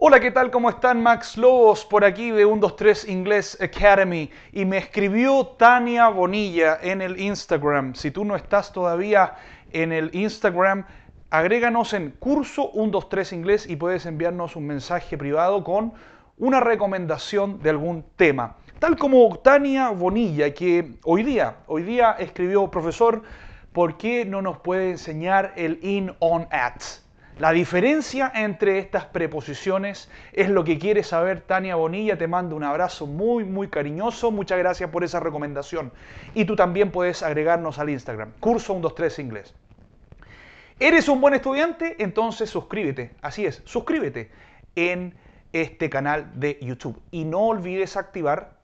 Hola, ¿qué tal? ¿Cómo están? Max Lobos por aquí de 123 Inglés Academy. Y me escribió Tania Bonilla en el Instagram. Si tú no estás todavía en el Instagram, agréganos en curso 123 Inglés y puedes enviarnos un mensaje privado con una recomendación de algún tema. Tal como Tania Bonilla, que hoy día, hoy día escribió, profesor, ¿por qué no nos puede enseñar el in on at? La diferencia entre estas preposiciones es lo que quiere saber Tania Bonilla. Te mando un abrazo muy, muy cariñoso. Muchas gracias por esa recomendación. Y tú también puedes agregarnos al Instagram, curso 123 inglés. ¿Eres un buen estudiante? Entonces suscríbete. Así es, suscríbete en este canal de YouTube. Y no olvides activar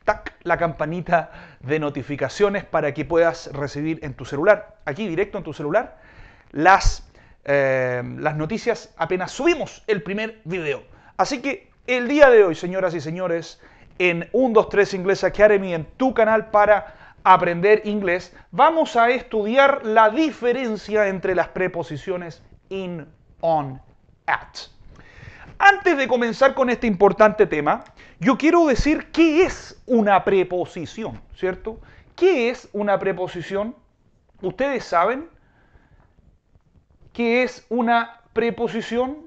la campanita de notificaciones para que puedas recibir en tu celular, aquí directo en tu celular, las Em, las noticias apenas subimos el primer video. Así que el día de hoy, señoras y señores, en 123 Inglés Academy, en tu canal para aprender inglés, vamos a estudiar la diferencia entre las preposiciones in, on, at. Antes de comenzar con este importante tema, yo quiero decir qué es una preposición, ¿cierto? ¿Qué es una preposición? Ustedes saben, ¿Qué es una preposición?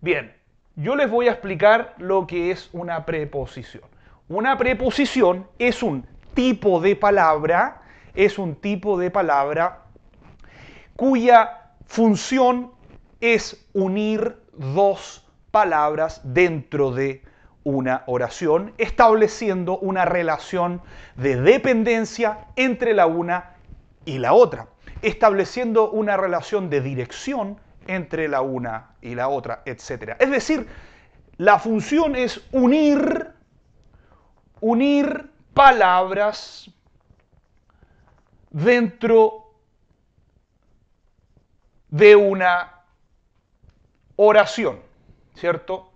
Bien, yo les voy a explicar lo que es una preposición. Una preposición es un tipo de palabra, es un tipo de palabra cuya función es unir dos palabras dentro de una oración, estableciendo una relación de dependencia entre la una y la otra, estableciendo una relación de dirección entre la una y la otra, etc. Es decir, la función es unir, unir palabras dentro de una oración, ¿cierto?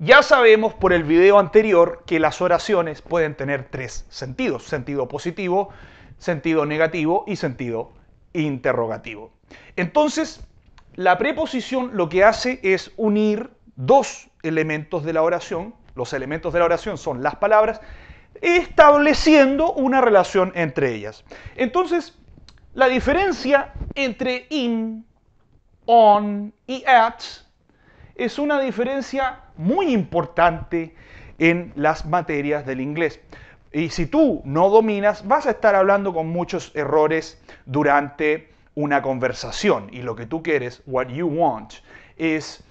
Ya sabemos por el video anterior que las oraciones pueden tener tres sentidos, sentido positivo, sentido negativo y sentido interrogativo. Entonces, la preposición lo que hace es unir dos elementos de la oración, los elementos de la oración son las palabras, estableciendo una relación entre ellas. Entonces, la diferencia entre in, on y at es una diferencia muy importante en las materias del inglés. Y si tú no dominas, vas a estar hablando con muchos errores durante una conversación. Y lo que tú quieres, what you want, is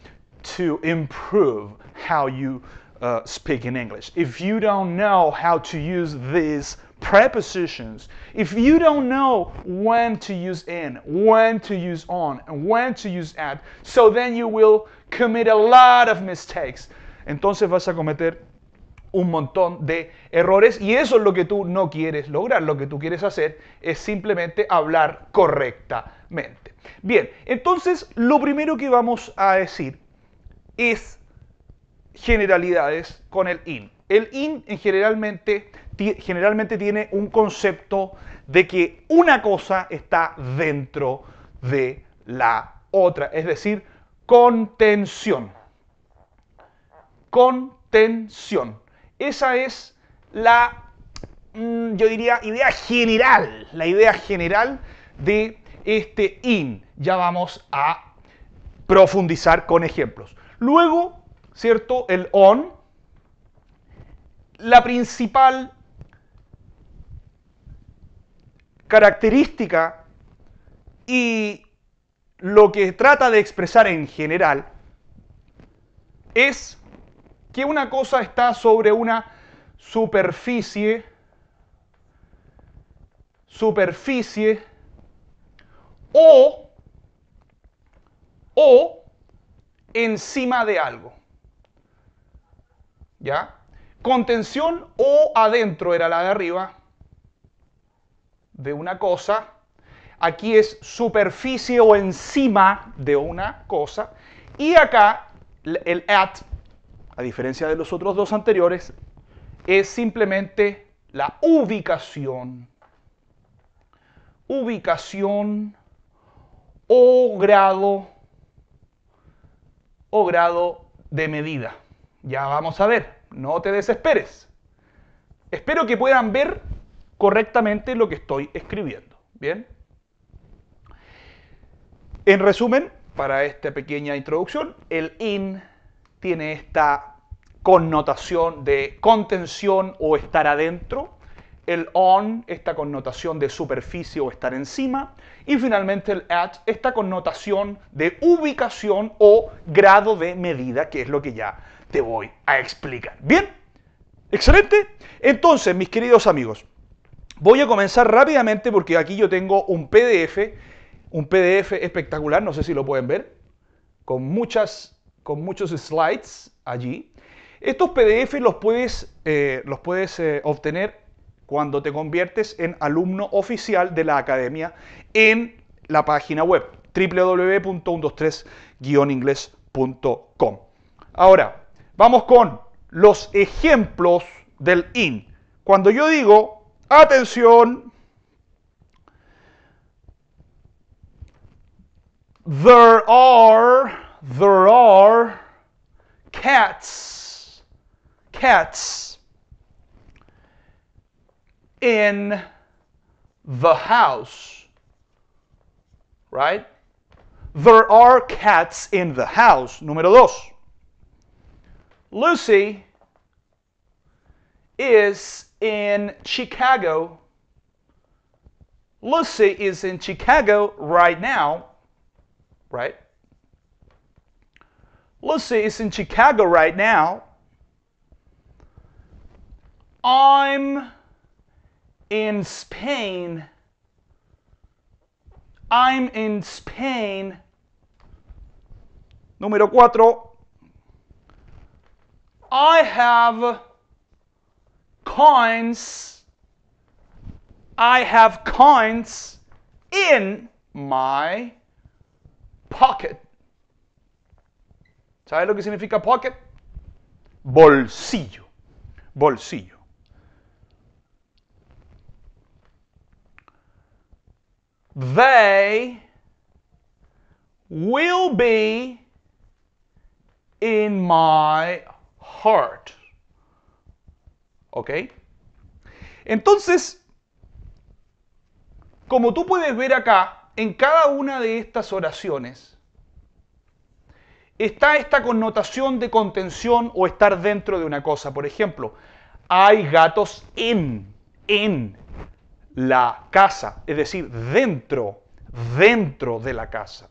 to improve how you uh, speak in English. If you don't know how to use this prepositions, if you don't know when to use in, when to use on, and when to use at, so then you will commit a lot of mistakes. Entonces vas a cometer un montón de errores y eso es lo que tú no quieres lograr. Lo que tú quieres hacer es simplemente hablar correctamente. Bien, entonces lo primero que vamos a decir es generalidades con el in. El in generalmente, generalmente tiene un concepto de que una cosa está dentro de la otra, es decir, contención. Contención. Esa es la, mm, yo diría, idea general, la idea general de este in. Ya vamos a profundizar con ejemplos. Luego, ¿cierto? El on la principal característica y lo que trata de expresar en general es que una cosa está sobre una superficie, superficie o, o encima de algo. ¿Ya? Contención o adentro era la de arriba de una cosa. Aquí es superficie o encima de una cosa. Y acá el at, a diferencia de los otros dos anteriores, es simplemente la ubicación. Ubicación o grado o grado de medida. Ya vamos a ver no te desesperes. Espero que puedan ver correctamente lo que estoy escribiendo. Bien. En resumen, para esta pequeña introducción, el in tiene esta connotación de contención o estar adentro, el on, esta connotación de superficie o estar encima, y finalmente el at, esta connotación de ubicación o grado de medida, que es lo que ya te voy a explicar. ¿Bien? ¿Excelente? Entonces, mis queridos amigos, voy a comenzar rápidamente porque aquí yo tengo un PDF, un PDF espectacular, no sé si lo pueden ver, con, muchas, con muchos slides allí. Estos PDF los puedes, eh, los puedes eh, obtener cuando te conviertes en alumno oficial de la academia en la página web www123 ingléscom Ahora, Vamos con los ejemplos del in. Cuando yo digo, atención, there are, there are cats, cats in the house, right? There are cats in the house. Número dos. Lucy is in Chicago. Lucy is in Chicago right now, right? Lucy is in Chicago right now. I'm in Spain. I'm in Spain. Número cuatro. I have coins. I have coins in my pocket. ¿Sabes lo que significa pocket? Bolsillo. Bolsillo. They will be in my ¿Ok? Entonces, como tú puedes ver acá, en cada una de estas oraciones está esta connotación de contención o estar dentro de una cosa. Por ejemplo, hay gatos en, en la casa, es decir, dentro, dentro de la casa.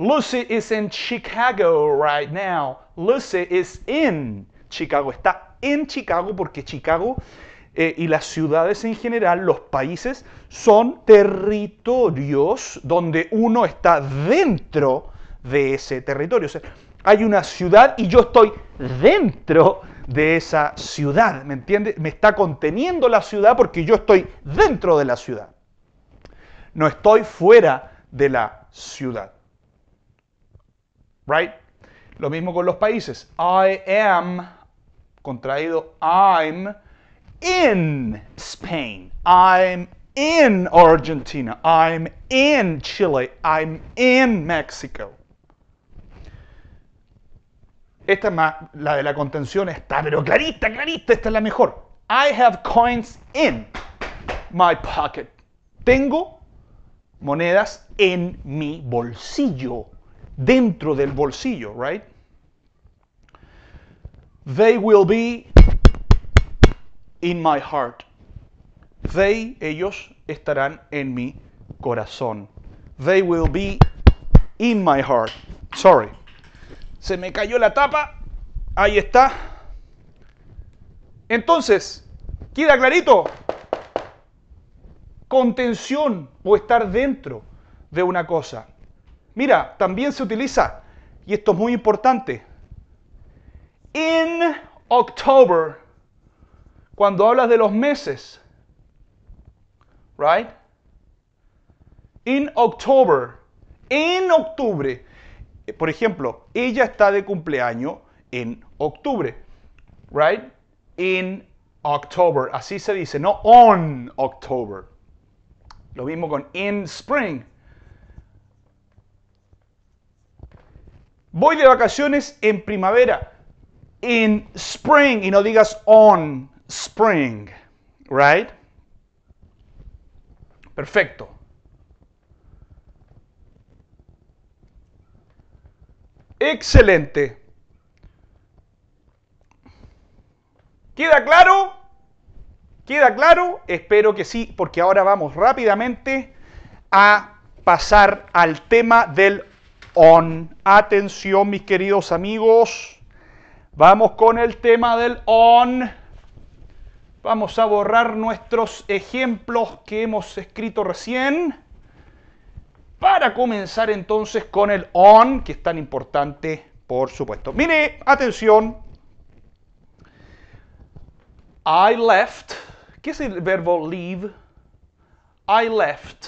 Lucy is in Chicago right now. Lucy is in Chicago. Está en Chicago porque Chicago eh, y las ciudades en general, los países, son territorios donde uno está dentro de ese territorio. hay una ciudad y yo estoy dentro de esa ciudad, ¿me entiende? Me está conteniendo la ciudad porque yo estoy dentro de la ciudad. No estoy fuera de la ciudad right? Lo mismo con los países. I am, contraído I'm, in Spain. I'm in Argentina. I'm in Chile. I'm in Mexico. Esta es más, la de la contención está, pero clarita, clarita, esta es la mejor. I have coins in my pocket. Tengo monedas en mi bolsillo dentro del bolsillo, right? They will be in my heart. They, ellos, estarán en mi corazón. They will be in my heart. Sorry. Se me cayó la tapa. Ahí está. Entonces, queda clarito. Contención o estar dentro de una cosa. Mira, también se utiliza, y esto es muy importante, in October, cuando hablas de los meses, right? In October, en octubre. Eh, por ejemplo, ella está de cumpleaños en octubre, right? In October, así se dice, no on October. Lo mismo con in spring. Voy de vacaciones en primavera. In spring. Y no digas on spring. Right? Perfecto. Excelente. ¿Queda claro? ¿Queda claro? Espero que sí, porque ahora vamos rápidamente a pasar al tema del on. Atención, mis queridos amigos. Vamos con el tema del on. Vamos a borrar nuestros ejemplos que hemos escrito recién. Para comenzar entonces con el on, que es tan importante, por supuesto. Mire, atención. I left. ¿Qué es el verbo leave? I left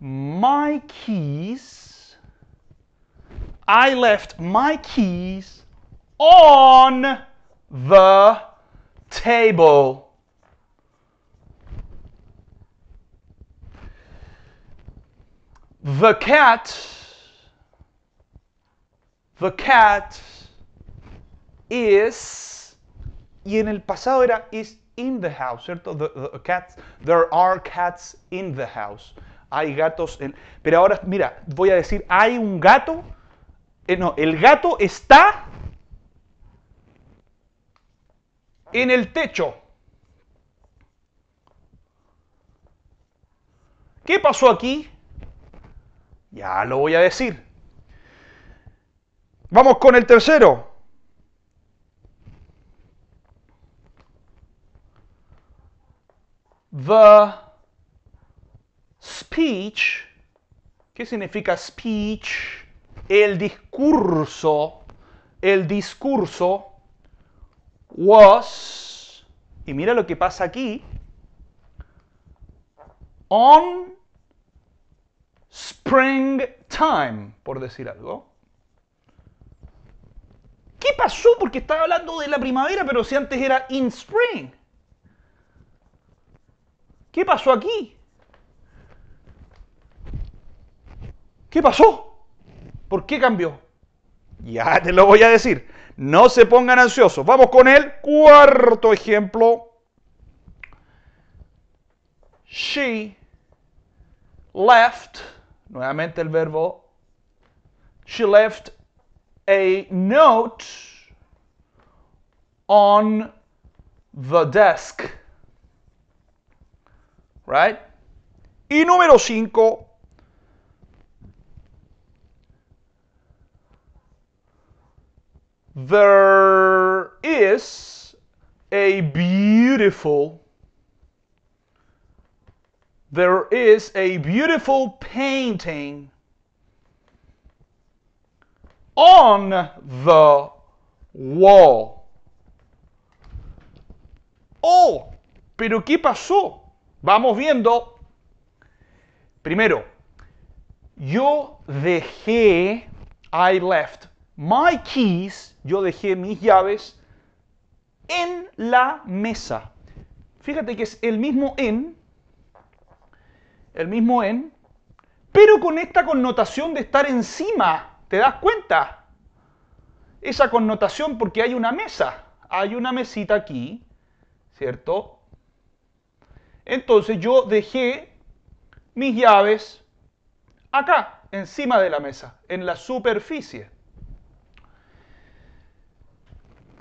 my keys I left my keys on the table. The cat, the cat is, y en el pasado era is in the house, ¿cierto? The, the cats, there are cats in the house. Hay gatos en... Pero ahora, mira, voy a decir, hay un gato Eh, no, el gato está en el techo. ¿Qué pasó aquí? Ya lo voy a decir. Vamos con el tercero. The speech. ¿Qué significa speech? el discurso, el discurso was, y mira lo que pasa aquí, on spring time por decir algo. ¿Qué pasó? Porque estaba hablando de la primavera, pero si antes era in spring. ¿Qué pasó aquí? ¿Qué pasó? ¿Por qué cambió? Ya te lo voy a decir. No se pongan ansiosos. Vamos con el cuarto ejemplo. She left, nuevamente el verbo, she left a note on the desk. Right? Y número 5, There is a beautiful there is a beautiful painting on the wall. Oh, pero ¿qué pasó? Vamos viendo. Primero, yo dejé, I left, my keys, yo dejé mis llaves en la mesa. Fíjate que es el mismo en, el mismo en, pero con esta connotación de estar encima, ¿te das cuenta? Esa connotación porque hay una mesa, hay una mesita aquí, ¿cierto? Entonces yo dejé mis llaves acá, encima de la mesa, en la superficie.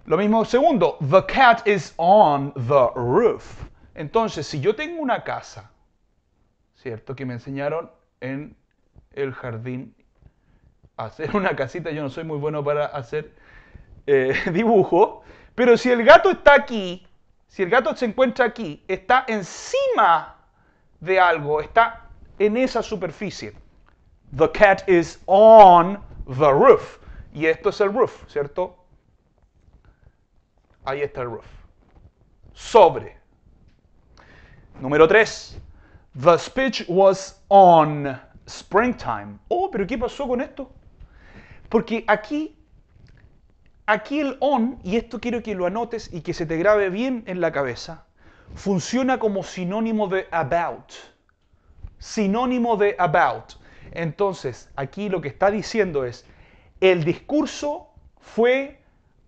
Lo mismo segundo, the cat is on the roof. Entonces, si yo tengo una casa, ¿cierto? Que me enseñaron en el jardín a hacer una casita, yo no soy muy bueno para hacer eh, dibujo, pero si el gato está aquí, si el gato se encuentra aquí, está encima de algo, está en esa superficie. The cat is on the roof. Y esto es el roof, ¿cierto? Ahí está el roof. Sobre. Número 3. The speech was on springtime. Oh, pero ¿qué pasó con esto? Porque aquí, aquí el on, y esto quiero que lo anotes y que se te grabe bien en la cabeza, funciona como sinónimo de about. Sinónimo de about. Entonces, aquí lo que está diciendo es, el discurso fue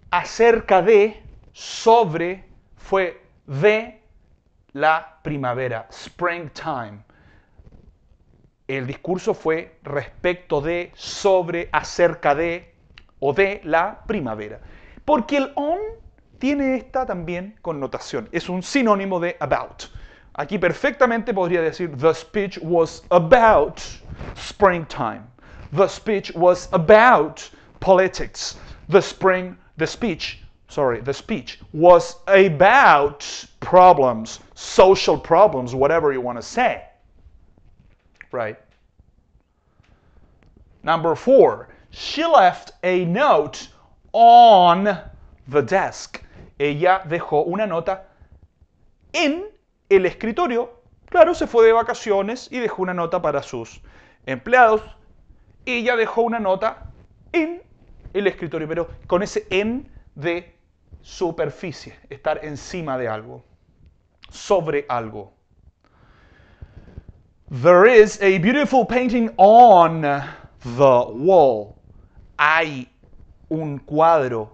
acerca de sobre fue de la primavera, springtime. El discurso fue respecto de, sobre, acerca de o de la primavera. Porque el on tiene esta también connotación. Es un sinónimo de about. Aquí perfectamente podría decir, the speech was about springtime. The speech was about politics. The spring, the speech sorry, the speech was about problems, social problems, whatever you want to say. Right? Number four, she left a note on the desk. Ella dejó una nota en el escritorio. Claro, se fue de vacaciones y dejó una nota para sus empleados. Ella dejó una nota en el escritorio, pero con ese en de superficie, estar encima de algo, sobre algo. There is a beautiful painting on the wall. Hay un cuadro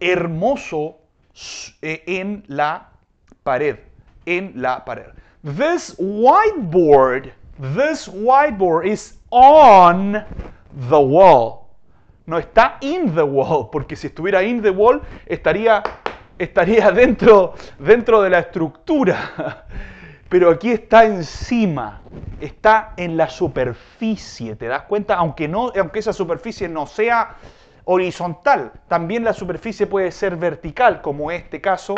hermoso eh, en la pared, en la pared. This whiteboard, this whiteboard is on the wall no está in the wall, porque si estuviera in the wall estaría, estaría dentro, dentro de la estructura. Pero aquí está encima, está en la superficie, ¿te das cuenta? Aunque, no, aunque esa superficie no sea horizontal, también la superficie puede ser vertical, como este caso.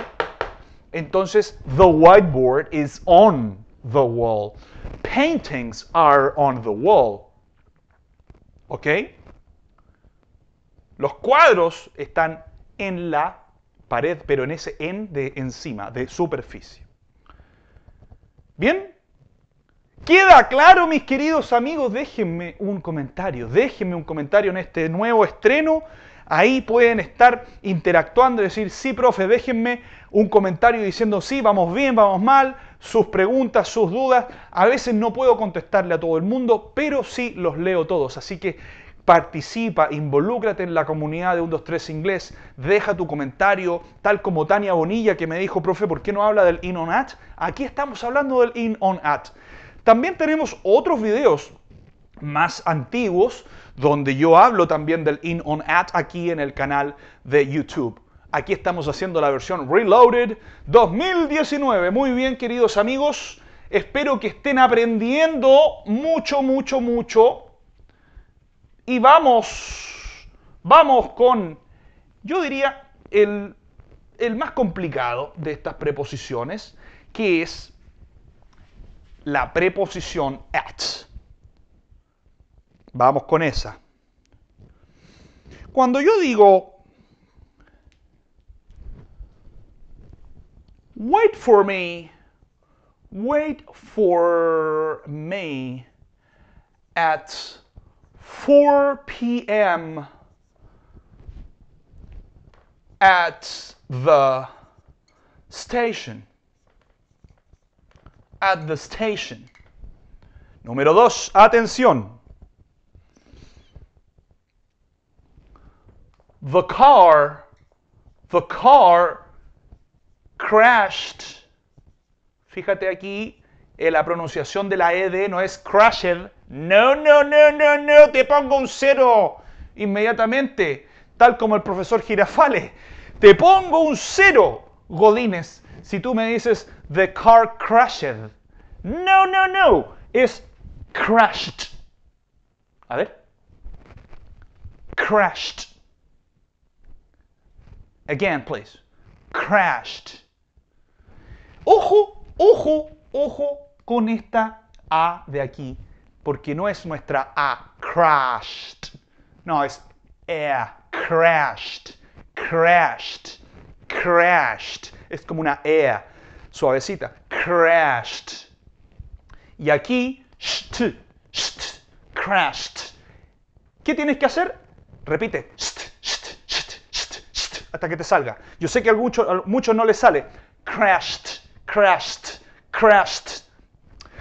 Entonces, the whiteboard is on the wall. Paintings are on the wall. ¿Ok? Los cuadros están en la pared, pero en ese en de encima, de superficie. ¿Bien? ¿Queda claro, mis queridos amigos? Déjenme un comentario, déjenme un comentario en este nuevo estreno. Ahí pueden estar interactuando y decir, sí, profe, déjenme un comentario diciendo, sí, vamos bien, vamos mal, sus preguntas, sus dudas. A veces no puedo contestarle a todo el mundo, pero sí los leo todos. Así que participa, involúcrate en la comunidad de tres Inglés, deja tu comentario, tal como Tania Bonilla que me dijo, profe, ¿por qué no habla del In On At? Aquí estamos hablando del In On At. También tenemos otros videos más antiguos donde yo hablo también del In On At aquí en el canal de YouTube. Aquí estamos haciendo la versión Reloaded 2019. Muy bien, queridos amigos. Espero que estén aprendiendo mucho, mucho, mucho y vamos, vamos con, yo diría, el, más complicado de estas preposiciones, que es la preposición at. Vamos con esa. Cuando yo digo, wait for me, wait for me at 4 p.m. at the station. At the station. Número 2, atención. The car, the car crashed. Fíjate aquí, eh, la pronunciación de la ED no es crashed, no, no, no, no, no, te pongo un cero inmediatamente, tal como el profesor Girafale Te pongo un cero, Golines, si tú me dices the car crashed. No, no, no, es crashed. A ver. Crashed. Again, please. Crashed. Ojo, ojo, ojo con esta A de aquí porque no es nuestra A, crashed. No, es E, crashed, crashed, crashed. Es como una E suavecita, crashed. Y aquí, SHT, SHT, crashed. ¿Qué tienes que hacer? Repite, SHT, SHT, SHT, SHT, hasta que te salga. Yo sé que a muchos no les sale, crashed, crashed, crashed.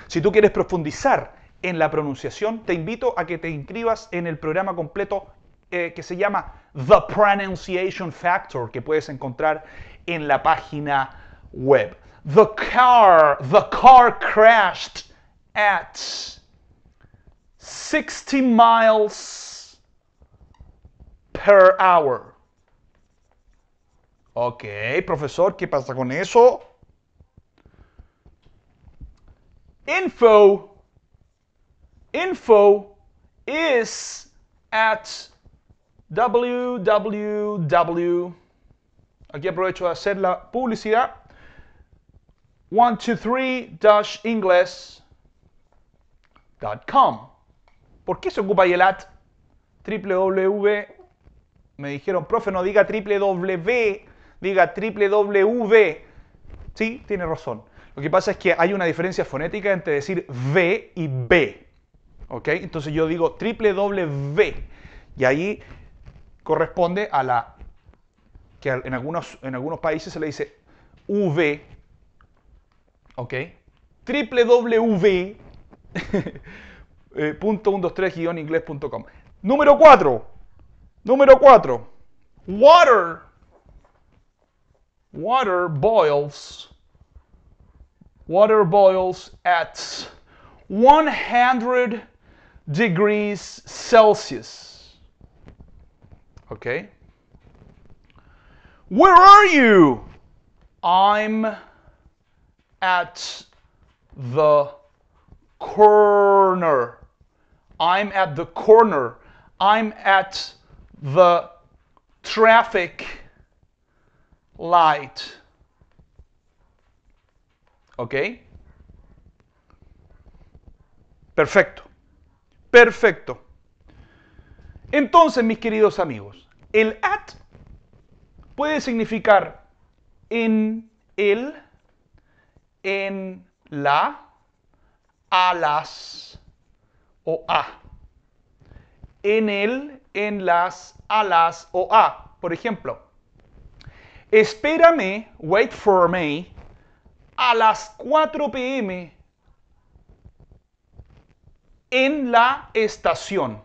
Si tú quieres profundizar en la pronunciación, te invito a que te inscribas en el programa completo eh, que se llama The Pronunciation Factor, que puedes encontrar en la página web. The car, the car crashed at 60 miles per hour. Ok, profesor, ¿qué pasa con eso? Info info is at www. Aquí aprovecho de hacer la publicidad. 123-ingles.com. ¿Por qué se ocupa ahí el at? www. Me dijeron, profe, no diga www, diga www. Sí, tiene razón. Lo que pasa es que hay una diferencia fonética entre decir V y B. ¿Ok? Entonces yo digo triple doble Y ahí corresponde a la que en algunos, en algunos países se le dice V. ¿Ok? Triple W. Eh, punto ingléscom Número 4. Número 4. Water. Water boils. Water boils at 100 degrees Celsius. Okay? Where are you? I'm at the corner. I'm at the corner. I'm at the traffic light. Okay? Perfecto. Perfecto. Entonces, mis queridos amigos, el at puede significar en el, en la, a las o a. En el, en las, a las o a. Por ejemplo, espérame, wait for me, a las 4 pm en la estación.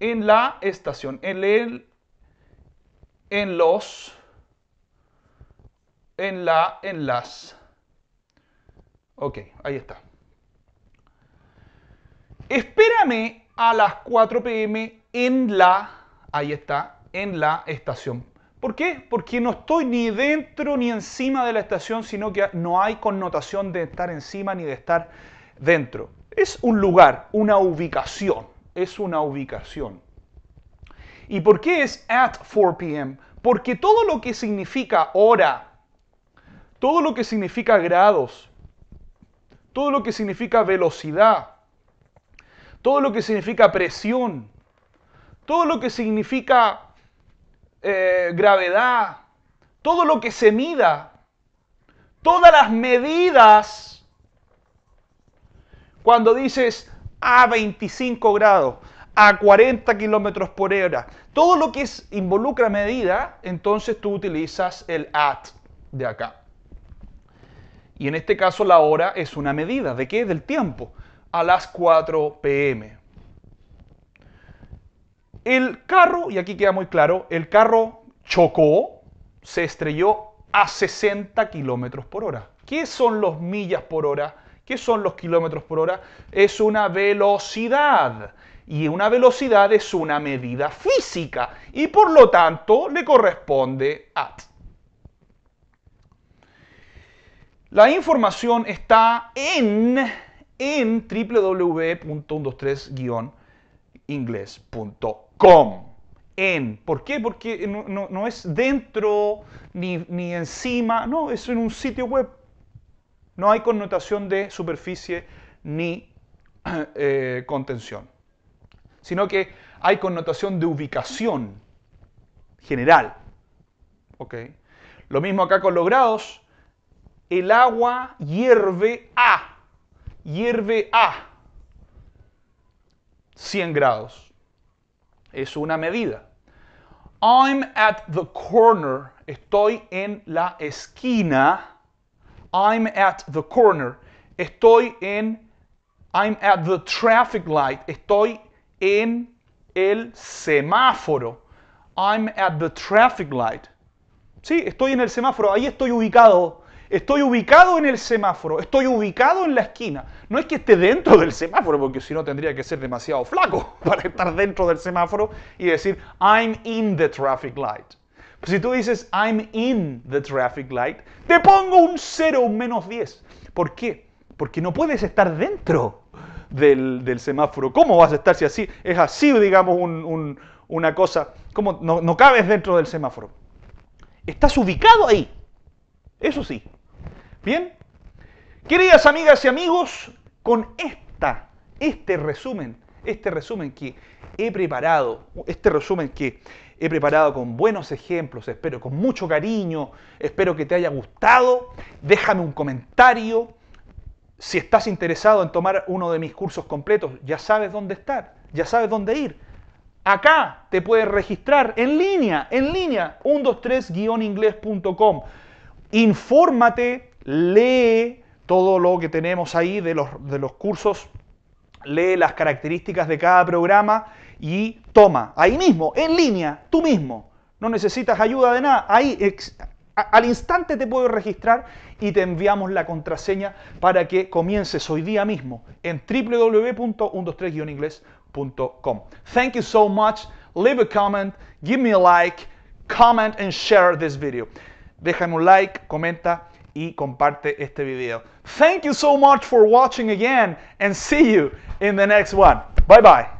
En la estación. En, el, en los. En la, en las. Ok, ahí está. Espérame a las 4 pm en la, ahí está, en la estación. ¿Por qué? Porque no estoy ni dentro ni encima de la estación, sino que no hay connotación de estar encima ni de estar dentro es un lugar, una ubicación, es una ubicación. ¿Y por qué es at 4 p.m.? Porque todo lo que significa hora, todo lo que significa grados, todo lo que significa velocidad, todo lo que significa presión, todo lo que significa eh, gravedad, todo lo que se mida, todas las medidas cuando dices a 25 grados, a 40 kilómetros por hora, todo lo que es, involucra medida, entonces tú utilizas el at de acá. Y en este caso la hora es una medida. ¿De qué? Del tiempo. A las 4 pm. El carro, y aquí queda muy claro, el carro chocó, se estrelló a 60 kilómetros por hora. ¿Qué son los millas por hora? ¿Qué son los kilómetros por hora? Es una velocidad. Y una velocidad es una medida física y por lo tanto le corresponde a. La información está en, en www.123-inglés.com. En. ¿Por qué? Porque no, es dentro ni encima, no, es en un sitio web no hay connotación de superficie ni eh, contención, sino que hay connotación de ubicación general. Lo mismo acá con los grados. El agua hierve a, hierve a 100 grados. Es una medida. I'm at the corner. Estoy en la esquina I'm at the corner. Estoy en, I'm at the traffic light. Estoy en el semáforo. I'm at the traffic light. Sí, estoy en el semáforo, ahí estoy ubicado. Estoy ubicado en el semáforo, estoy ubicado en la esquina. No es que esté dentro del semáforo, porque si no tendría que ser demasiado flaco para estar dentro del semáforo y decir, I'm in the traffic light. Pues si tú dices, I'm in the traffic light, te pongo un 0, un menos 10. ¿Por qué? Porque no puedes estar dentro del, semáforo. ¿Cómo vas a estar si así es así, digamos, una cosa? ¿Cómo no, no cabes dentro del semáforo? Estás ubicado ahí. Eso sí. Bien. Queridas amigas y amigos, con esta, este resumen, este resumen que he preparado, este resumen que He preparado con buenos ejemplos, espero con mucho cariño, espero que te haya gustado. Déjame un comentario. Si estás interesado en tomar uno de mis cursos completos, ya sabes dónde estar, ya sabes dónde ir. Acá te puedes registrar en línea, en línea, 123-inglés.com. Infórmate, lee todo lo que tenemos ahí de los, de los cursos, lee las características de cada programa y toma. Ahí mismo, en línea, tú mismo. No necesitas ayuda de nada. Ahí al instante te puedo registrar y te enviamos la contraseña para que comiences hoy día mismo en www.123-inglés.com. Thank you so much. Leave a comment, give me a like, comment and share this video. Déjame un like, comenta y comparte este video. Thank you so much for watching again and see you in the next one. Bye bye.